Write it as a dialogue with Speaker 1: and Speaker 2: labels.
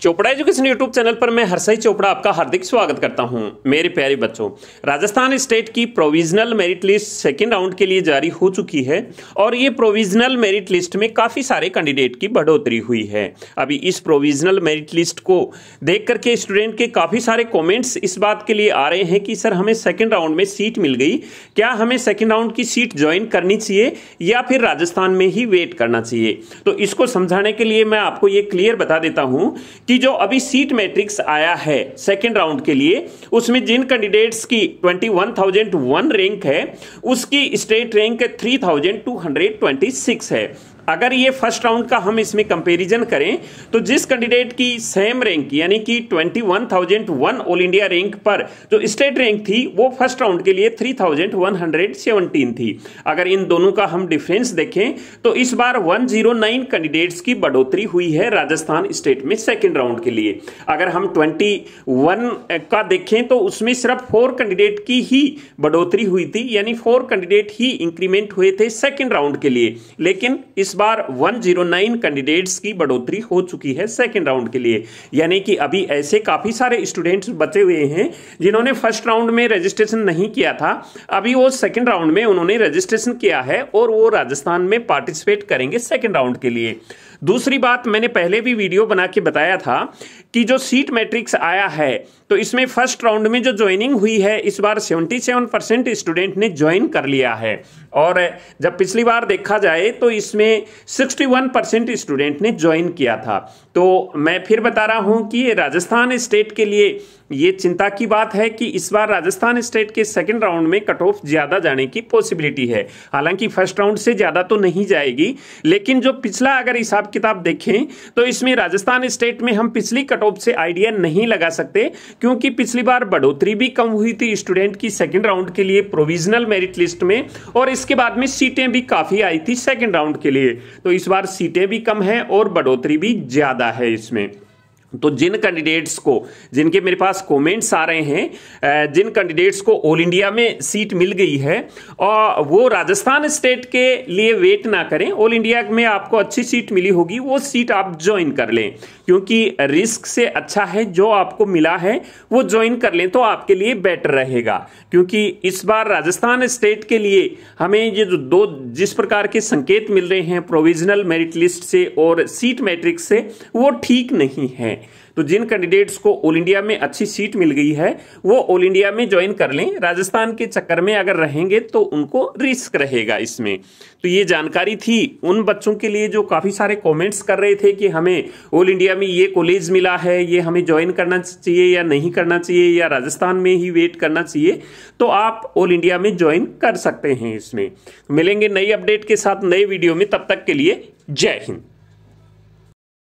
Speaker 1: Chopra education YouTube channel पर मैं हरसई चोपड़ा आपका हार्दिक स्वागत करता हूं मेरे प्यारे बच्चों राजस्थान स्टेट की provisional merit list second round के लिए जारी हो चुकी है और ये प्रोविजनल मेरिट लिस्ट में काफ़ी सारे कैंडिडेट की बढ़ोतरी हुई है अभी इस प्रोविजनल मेरिट लिस्ट को देख करके स्टूडेंट के काफ़ी सारे कॉमेंट्स इस बात के लिए आ रहे हैं कि सर हमें सेकेंड राउंड में सीट मिल गई क्या हमें सेकेंड राउंड की सीट ज्वाइन करनी चाहिए या फिर राजस्थान में ही वेट करना चाहिए तो इसको समझाने के लिए मैं आपको ये क्लियर बता देता हूँ कि जो अभी सीट मैट्रिक्स आया है सेकेंड राउंड के लिए उसमें जिन कैंडिडेट्स की 21,001 रैंक है उसकी स्टेट रैंक 3,226 है अगर ये फर्स्ट राउंड का हम इसमें कंपेरिजन करें तो जिस कैंडिडेट की सेम रैंक यानी कि 21,001 ऑल इंडिया रैंक पर जो स्टेट रैंक थी वो फर्स्ट राउंड के लिए 3,117 थी अगर इन दोनों का हम डिफरेंस देखें तो इस बार 109 कैंडिडेट्स की बढ़ोतरी हुई है राजस्थान स्टेट में सेकेंड राउंड के लिए अगर हम ट्वेंटी का देखें तो उसमें सिर्फ फोर कैंडिडेट की ही बढ़ोतरी हुई थी यानी फोर कैंडिडेट ही इंक्रीमेंट हुए थे सेकेंड राउंड के लिए लेकिन इस बार 109 कैंडिडेट्स की बढ़ोतरी हो चुकी है सेकेंड राउंड के लिए यानी कि अभी ऐसे काफ़ी सारे स्टूडेंट्स बचे हुए हैं जिन्होंने फर्स्ट राउंड में रजिस्ट्रेशन नहीं किया था अभी वो सेकेंड राउंड में उन्होंने रजिस्ट्रेशन किया है और वो राजस्थान में पार्टिसिपेट करेंगे सेकेंड राउंड के लिए दूसरी बात मैंने पहले भी वीडियो बना के बताया था कि जो सीट मैट्रिक्स आया है तो इसमें फर्स्ट राउंड में जो ज्वाइनिंग हुई है इस बार 77 परसेंट स्टूडेंट ने ज्वाइन कर लिया है और जब पिछली बार देखा जाए तो इसमें 61 परसेंट स्टूडेंट ने ज्वाइन किया था तो मैं फिर बता रहा हूं कि राजस्थान स्टेट के लिए ये चिंता की बात है कि इस बार राजस्थान स्टेट के सेकंड राउंड में कट ऑफ ज़्यादा जाने की पॉसिबिलिटी है हालांकि फर्स्ट राउंड से ज़्यादा तो नहीं जाएगी लेकिन जो पिछला अगर हिसाब किताब देखें तो इसमें राजस्थान स्टेट में हम पिछली कट ऑफ से आइडिया नहीं लगा सकते क्योंकि पिछली बार बढ़ोतरी भी कम हुई थी स्टूडेंट की सेकेंड राउंड के लिए प्रोविजनल मेरिट लिस्ट में और इसके बाद में सीटें भी काफ़ी आई थी सेकेंड राउंड के लिए तो इस बार सीटें भी कम हैं और बढ़ोतरी भी ज़्यादा है इसमें तो जिन कैंडिडेट्स को जिनके मेरे पास कमेंट्स आ रहे हैं जिन कैंडिडेट्स को ऑल इंडिया में सीट मिल गई है और वो राजस्थान स्टेट के लिए वेट ना करें ऑल इंडिया में आपको अच्छी सीट मिली होगी वो सीट आप ज्वाइन कर लें क्योंकि रिस्क से अच्छा है जो आपको मिला है वो ज्वाइन कर लें तो आपके लिए बेटर रहेगा क्योंकि इस बार राजस्थान स्टेट के लिए हमें ये जो दो जिस प्रकार के संकेत मिल रहे हैं प्रोविजनल मेरिट लिस्ट से और सीट मैट्रिक्स से वो ठीक नहीं है हैं तो जिन कैंडिडेट्स को ऑल इंडिया में अच्छी सीट मिल गई है वो ऑल इंडिया में ज्वाइन कर लें राजस्थान के चक्कर में अगर रहेंगे तो उनको रिस्क रहेगा इसमें तो ये जानकारी थी उन बच्चों के लिए जो काफ़ी सारे कॉमेंट्स कर रहे थे कि हमें ऑल इंडिया में ये कॉलेज मिला है ये हमें ज्वाइन करना चाहिए या नहीं करना चाहिए या राजस्थान में ही वेट करना चाहिए तो आप ऑल इंडिया में ज्वाइन कर सकते हैं इसमें मिलेंगे नई अपडेट के साथ नए वीडियो में तब तक के लिए जय हिंद